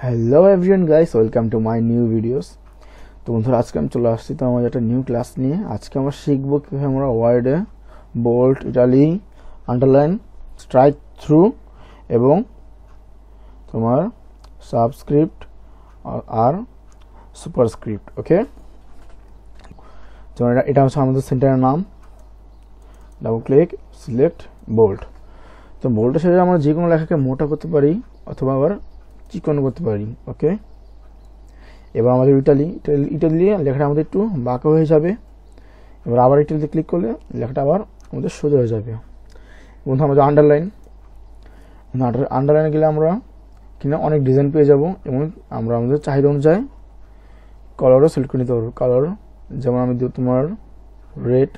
hello everyone guys welcome to my new videos তো বন্ধুরা আজকে আমি চলে আসছি তো আমার একটা নিউ ক্লাস নিয়ে আজকে আমরা শিখব কীভাবে আমরা ওয়ার্ডে bold italic underline strike through এবং তোমার সাবস্ক্রিপ্ট আর সুপারস্ক্রিপ্ট ওকে তো এটা হচ্ছে আমাদের সেন্টারের নাম ডাবল ক্লিক সিলেক্ট বোল্ট তো বোল্টের সাথে আমরা যে কোনো লেখাকে মোটা করতে পারি অথবা আবার চিকন করতে পারি ওকে এবার আমাদের ইটালি ইটালি লেখাটা আমাদের একটু বাঁকা হয়ে যাবে এবার আবার ইটালিতে ক্লিক করলে লেখাটা আবার আমাদের সোজা হয়ে যাবে বন্ধু আমাদের আন্ডারলাইন আন্ডারলাইনে গেলে আমরা কিনা অনেক ডিজাইন পেয়ে যাব এবং আমরা আমাদের চাহিদা অনুযায়ী কালারও সিলেক্ট করে নিতে পারবো কালার যেমন আমি তোমার রেড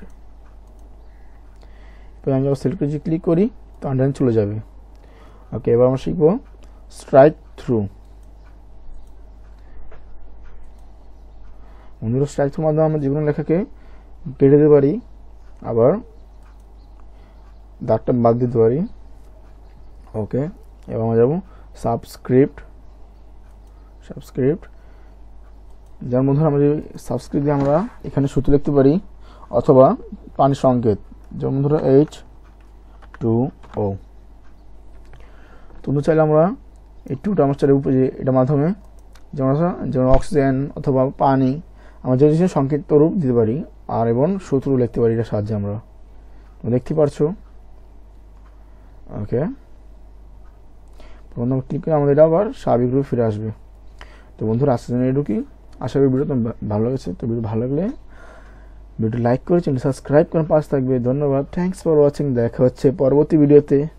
তো আমি যখন সিলেক্ট করে ক্লিক করি তো আন্ডারলাইন চলে যাবে ওকে এবার আমরা শিখব স্ট্রাইক থ্রু অন্যরা স্ট্রাইক থ্রুর মাধ্যমে আমরা জীবনের লেখাকে কেটে দিতে পারি আবার দাগটা বাদ দিতে পারি ওকে এবার আমরা যাবো সাবস্ক্রিপ্ট সাবস্ক্রিপ্ট যার মধ্যে আমরা সাবস্ক্রিপ্ট দিয়ে আমরা এখানে সূত্র লিখতে পারি অথবা পানি সংকেত যেমন ধরো এইচ টু ও তোমরা চাইলে আমরা এই টু টার্মস্টারের উপরে এটা মাধ্যমে যেমন যেমন অক্সিজেন অথবা পানি আমরা যে জিনিস সংক্ষিপ্ত রূপ দিতে পারি আর এবং সূত্র লিখতে পারি এটা সাহায্যে আমরা তুমি দেখতে পারছো ওকে প্রবন্ধ ক্লিক করে আমাদের এটা আবার স্বাভাবিক রূপে ফিরে আসবে তো বন্ধুরা আসছে জন্য এটুকুই আশা করি ভিডিও তো ভালো লেগেছে তো ভিডিও ভালো লাগলে ভিডিও লাইক করেছেন সাবস্ক্রাইব করে পাশে থাকবে ধন্যবাদ থ্যাংকস ফর ওয়াচিং দেখা হচ্ছে পরবর্তী ভিডিওতে